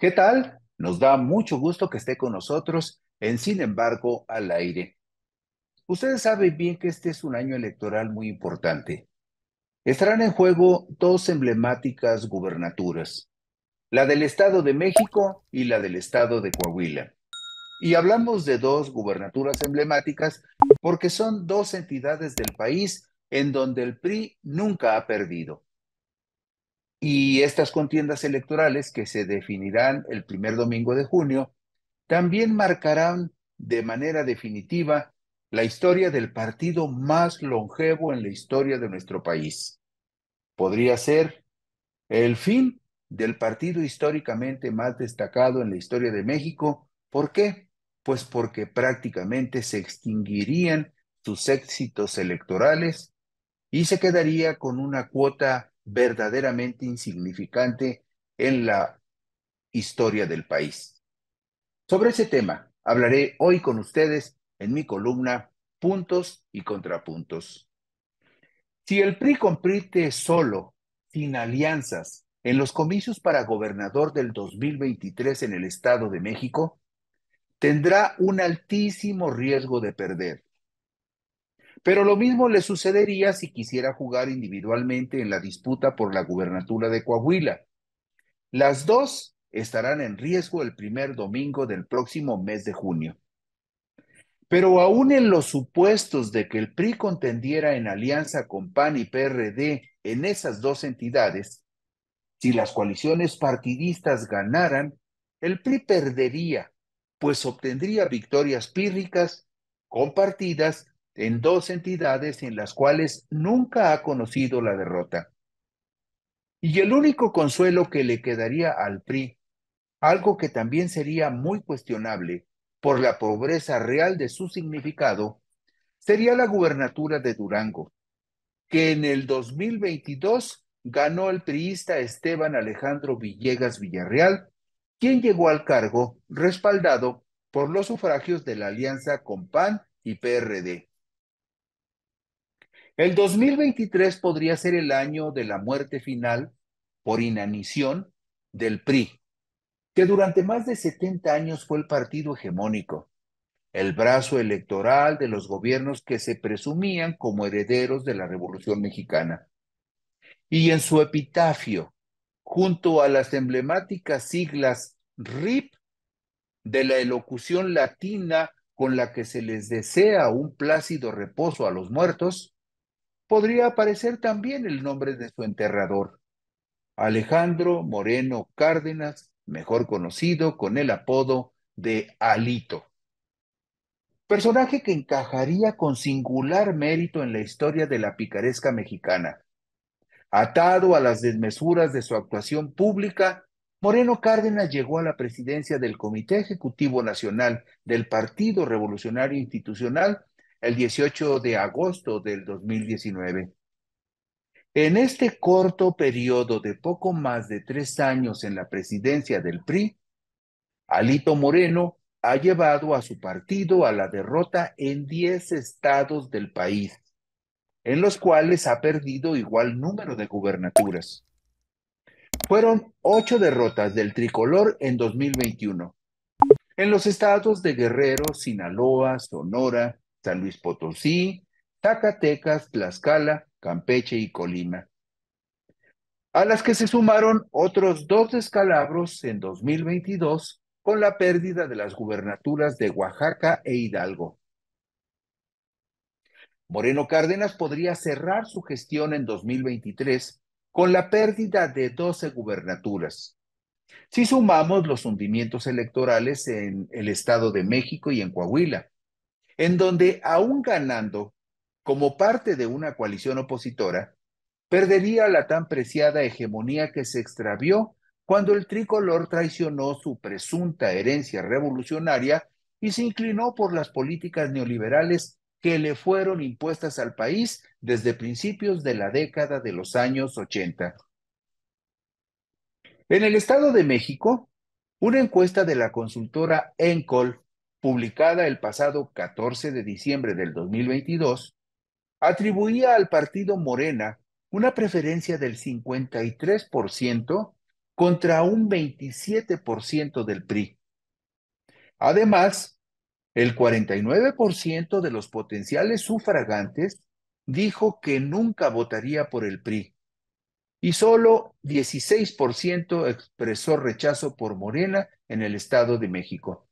¿Qué tal? Nos da mucho gusto que esté con nosotros en Sin embargo al aire. Ustedes saben bien que este es un año electoral muy importante. Estarán en juego dos emblemáticas gubernaturas, la del Estado de México y la del Estado de Coahuila. Y hablamos de dos gubernaturas emblemáticas porque son dos entidades del país en donde el PRI nunca ha perdido. Y estas contiendas electorales que se definirán el primer domingo de junio también marcarán de manera definitiva la historia del partido más longevo en la historia de nuestro país. Podría ser el fin del partido históricamente más destacado en la historia de México. ¿Por qué? Pues porque prácticamente se extinguirían sus éxitos electorales y se quedaría con una cuota verdaderamente insignificante en la historia del país. Sobre ese tema hablaré hoy con ustedes en mi columna Puntos y Contrapuntos. Si el PRI compite solo, sin alianzas, en los comicios para gobernador del 2023 en el Estado de México, tendrá un altísimo riesgo de perder. Pero lo mismo le sucedería si quisiera jugar individualmente en la disputa por la gubernatura de Coahuila. Las dos estarán en riesgo el primer domingo del próximo mes de junio. Pero aún en los supuestos de que el PRI contendiera en alianza con PAN y PRD en esas dos entidades, si las coaliciones partidistas ganaran, el PRI perdería, pues obtendría victorias pírricas, compartidas en dos entidades en las cuales nunca ha conocido la derrota. Y el único consuelo que le quedaría al PRI, algo que también sería muy cuestionable por la pobreza real de su significado, sería la gubernatura de Durango, que en el 2022 ganó el priista Esteban Alejandro Villegas Villarreal, quien llegó al cargo respaldado por los sufragios de la alianza con PAN y PRD. El 2023 podría ser el año de la muerte final por inanición del PRI, que durante más de 70 años fue el partido hegemónico, el brazo electoral de los gobiernos que se presumían como herederos de la Revolución Mexicana. Y en su epitafio, junto a las emblemáticas siglas RIP de la elocución latina con la que se les desea un plácido reposo a los muertos, podría aparecer también el nombre de su enterrador, Alejandro Moreno Cárdenas, mejor conocido con el apodo de Alito. Personaje que encajaría con singular mérito en la historia de la picaresca mexicana. Atado a las desmesuras de su actuación pública, Moreno Cárdenas llegó a la presidencia del Comité Ejecutivo Nacional del Partido Revolucionario Institucional el 18 de agosto del 2019. En este corto periodo de poco más de tres años en la presidencia del PRI, Alito Moreno ha llevado a su partido a la derrota en 10 estados del país, en los cuales ha perdido igual número de gubernaturas. Fueron ocho derrotas del tricolor en 2021, en los estados de Guerrero, Sinaloa, Sonora, San Luis Potosí, Tacatecas, Tlaxcala, Campeche y Colima. A las que se sumaron otros dos descalabros en 2022 con la pérdida de las gubernaturas de Oaxaca e Hidalgo. Moreno Cárdenas podría cerrar su gestión en 2023 con la pérdida de 12 gubernaturas. Si sumamos los hundimientos electorales en el Estado de México y en Coahuila, en donde aún ganando como parte de una coalición opositora, perdería la tan preciada hegemonía que se extravió cuando el tricolor traicionó su presunta herencia revolucionaria y se inclinó por las políticas neoliberales que le fueron impuestas al país desde principios de la década de los años 80. En el Estado de México, una encuesta de la consultora Encol publicada el pasado 14 de diciembre del 2022, atribuía al partido Morena una preferencia del 53% contra un 27% del PRI. Además, el 49% de los potenciales sufragantes dijo que nunca votaría por el PRI y solo 16% expresó rechazo por Morena en el Estado de México.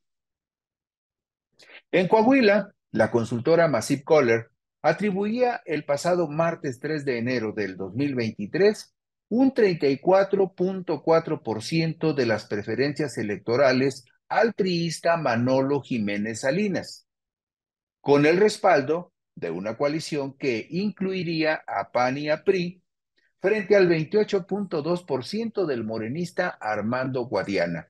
En Coahuila, la consultora Masip Kohler atribuía el pasado martes 3 de enero del 2023 un 34.4% de las preferencias electorales al priista Manolo Jiménez Salinas, con el respaldo de una coalición que incluiría a PAN y a PRI frente al 28.2% del morenista Armando Guadiana.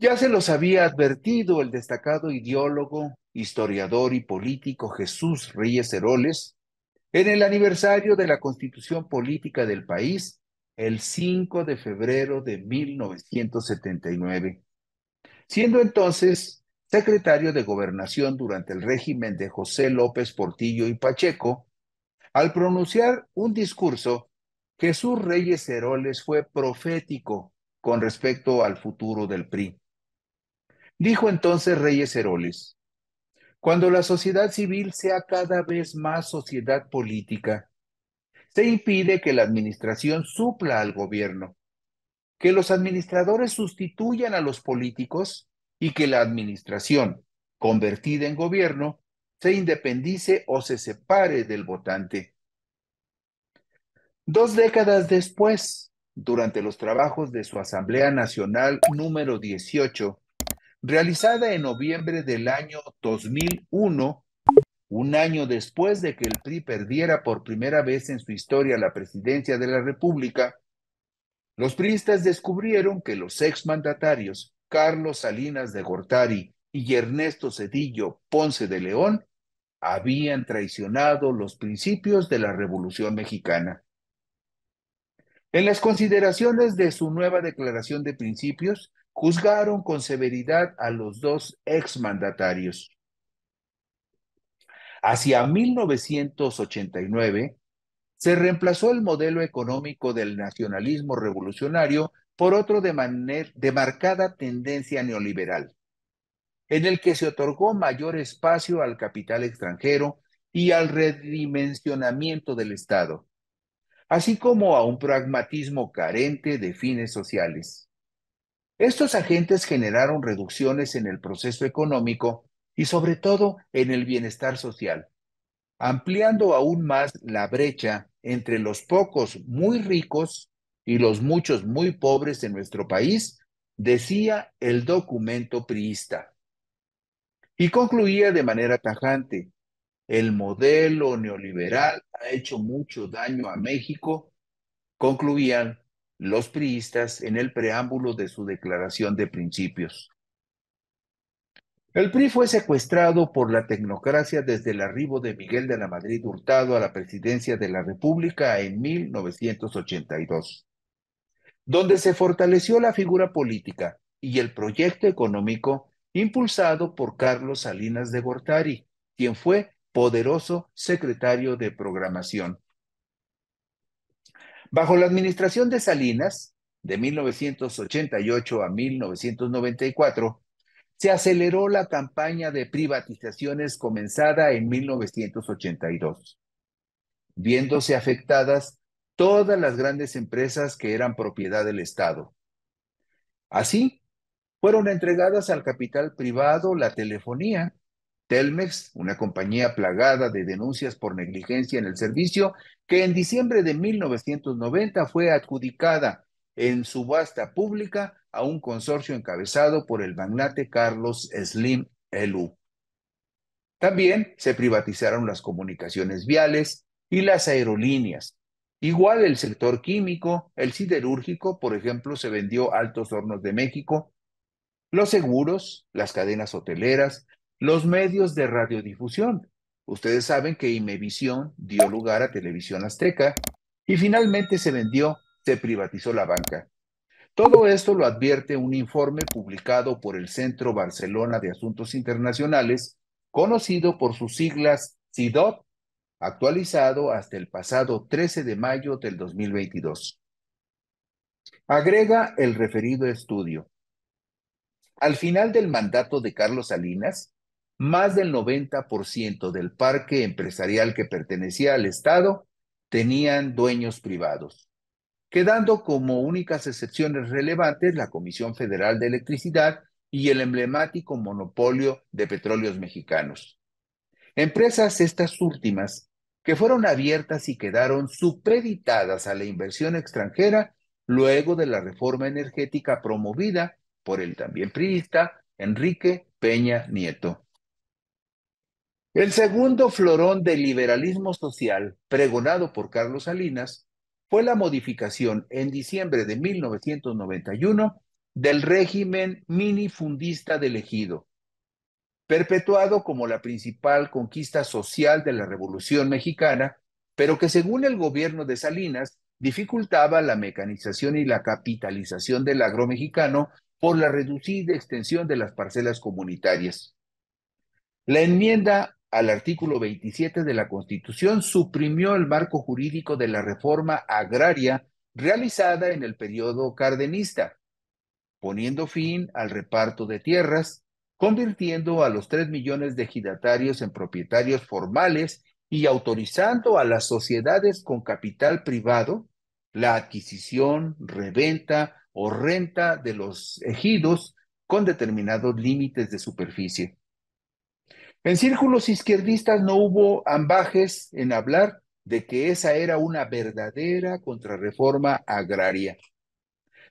Ya se los había advertido el destacado ideólogo, historiador y político Jesús Reyes Heroles en el aniversario de la constitución política del país el 5 de febrero de 1979, siendo entonces secretario de gobernación durante el régimen de José López Portillo y Pacheco, al pronunciar un discurso, Jesús Reyes Heroles fue profético con respecto al futuro del PRI. Dijo entonces Reyes Heroles, cuando la sociedad civil sea cada vez más sociedad política, se impide que la administración supla al gobierno, que los administradores sustituyan a los políticos y que la administración, convertida en gobierno, se independice o se separe del votante. Dos décadas después, durante los trabajos de su Asamblea Nacional número 18, realizada en noviembre del año 2001, un año después de que el PRI perdiera por primera vez en su historia la presidencia de la República, los priistas descubrieron que los exmandatarios Carlos Salinas de Gortari y Ernesto Cedillo Ponce de León habían traicionado los principios de la Revolución Mexicana. En las consideraciones de su nueva declaración de principios, juzgaron con severidad a los dos exmandatarios. Hacia 1989, se reemplazó el modelo económico del nacionalismo revolucionario por otro de, de marcada tendencia neoliberal, en el que se otorgó mayor espacio al capital extranjero y al redimensionamiento del Estado, así como a un pragmatismo carente de fines sociales. Estos agentes generaron reducciones en el proceso económico y sobre todo en el bienestar social, ampliando aún más la brecha entre los pocos muy ricos y los muchos muy pobres en nuestro país, decía el documento priista. Y concluía de manera tajante, el modelo neoliberal ha hecho mucho daño a México, concluían los priistas en el preámbulo de su declaración de principios. El PRI fue secuestrado por la tecnocracia desde el arribo de Miguel de la Madrid Hurtado a la presidencia de la República en 1982, donde se fortaleció la figura política y el proyecto económico impulsado por Carlos Salinas de Gortari, quien fue poderoso secretario de programación. Bajo la administración de Salinas, de 1988 a 1994, se aceleró la campaña de privatizaciones comenzada en 1982, viéndose afectadas todas las grandes empresas que eran propiedad del Estado. Así, fueron entregadas al capital privado la telefonía, Telmex, una compañía plagada de denuncias por negligencia en el servicio, que en diciembre de 1990 fue adjudicada en subasta pública a un consorcio encabezado por el magnate Carlos Slim Elu. También se privatizaron las comunicaciones viales y las aerolíneas. Igual el sector químico, el siderúrgico, por ejemplo, se vendió Altos Hornos de México, los seguros, las cadenas hoteleras, los medios de radiodifusión. Ustedes saben que Imevisión dio lugar a Televisión Azteca y finalmente se vendió, se privatizó la banca. Todo esto lo advierte un informe publicado por el Centro Barcelona de Asuntos Internacionales, conocido por sus siglas CIDOT, actualizado hasta el pasado 13 de mayo del 2022. Agrega el referido estudio. Al final del mandato de Carlos Salinas, más del 90% del parque empresarial que pertenecía al Estado tenían dueños privados, quedando como únicas excepciones relevantes la Comisión Federal de Electricidad y el emblemático monopolio de petróleos mexicanos. Empresas estas últimas que fueron abiertas y quedaron supeditadas a la inversión extranjera luego de la reforma energética promovida por el también priista Enrique Peña Nieto. El segundo florón del liberalismo social, pregonado por Carlos Salinas, fue la modificación en diciembre de 1991 del régimen minifundista del ejido, perpetuado como la principal conquista social de la Revolución Mexicana, pero que según el gobierno de Salinas dificultaba la mecanización y la capitalización del agro mexicano por la reducida extensión de las parcelas comunitarias. La enmienda al artículo 27 de la Constitución suprimió el marco jurídico de la reforma agraria realizada en el periodo cardenista, poniendo fin al reparto de tierras, convirtiendo a los tres millones de ejidatarios en propietarios formales y autorizando a las sociedades con capital privado la adquisición, reventa o renta de los ejidos con determinados límites de superficie. En círculos izquierdistas no hubo ambajes en hablar de que esa era una verdadera contrarreforma agraria.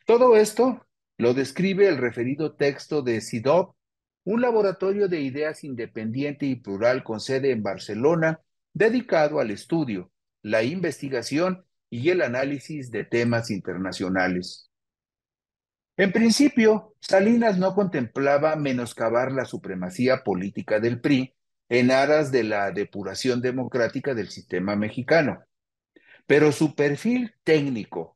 Todo esto lo describe el referido texto de SIDOP, un laboratorio de ideas independiente y plural con sede en Barcelona, dedicado al estudio, la investigación y el análisis de temas internacionales. En principio, Salinas no contemplaba menoscabar la supremacía política del PRI en aras de la depuración democrática del sistema mexicano, pero su perfil técnico,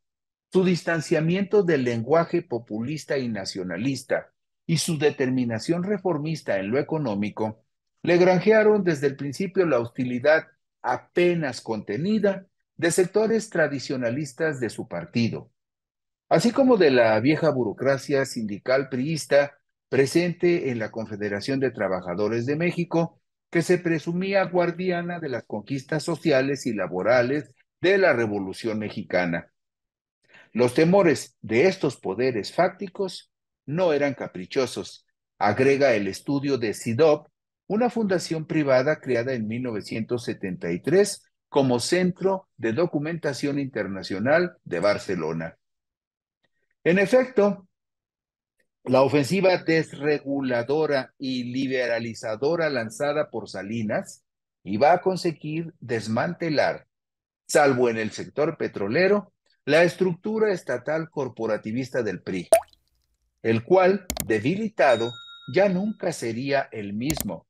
su distanciamiento del lenguaje populista y nacionalista y su determinación reformista en lo económico le granjearon desde el principio la hostilidad apenas contenida de sectores tradicionalistas de su partido, así como de la vieja burocracia sindical priista presente en la Confederación de Trabajadores de México, que se presumía guardiana de las conquistas sociales y laborales de la Revolución Mexicana. Los temores de estos poderes fácticos no eran caprichosos, agrega el estudio de SIDOP, una fundación privada creada en 1973 como Centro de Documentación Internacional de Barcelona. En efecto, la ofensiva desreguladora y liberalizadora lanzada por Salinas iba a conseguir desmantelar, salvo en el sector petrolero, la estructura estatal corporativista del PRI, el cual, debilitado, ya nunca sería el mismo,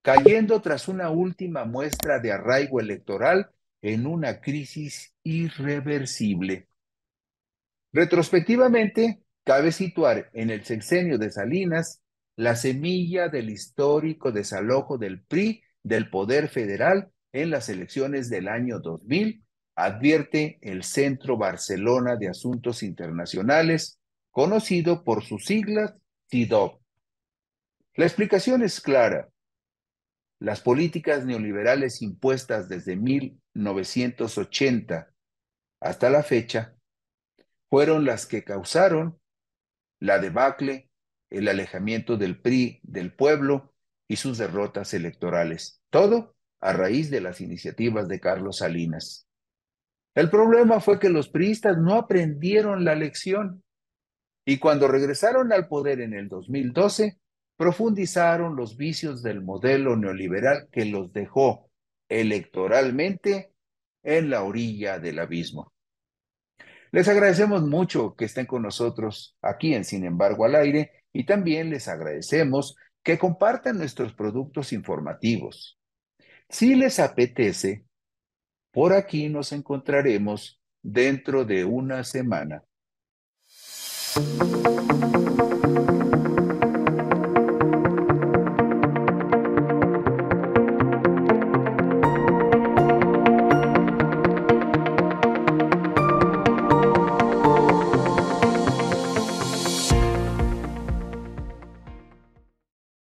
cayendo tras una última muestra de arraigo electoral en una crisis irreversible. Retrospectivamente, cabe situar en el sexenio de Salinas la semilla del histórico desalojo del PRI del poder federal en las elecciones del año 2000, advierte el Centro Barcelona de Asuntos Internacionales, conocido por sus siglas TIDOP. La explicación es clara. Las políticas neoliberales impuestas desde 1980 hasta la fecha fueron las que causaron la debacle, el alejamiento del PRI del pueblo y sus derrotas electorales. Todo a raíz de las iniciativas de Carlos Salinas. El problema fue que los priistas no aprendieron la lección y cuando regresaron al poder en el 2012, profundizaron los vicios del modelo neoliberal que los dejó electoralmente en la orilla del abismo. Les agradecemos mucho que estén con nosotros aquí en Sin embargo al aire y también les agradecemos que compartan nuestros productos informativos. Si les apetece, por aquí nos encontraremos dentro de una semana.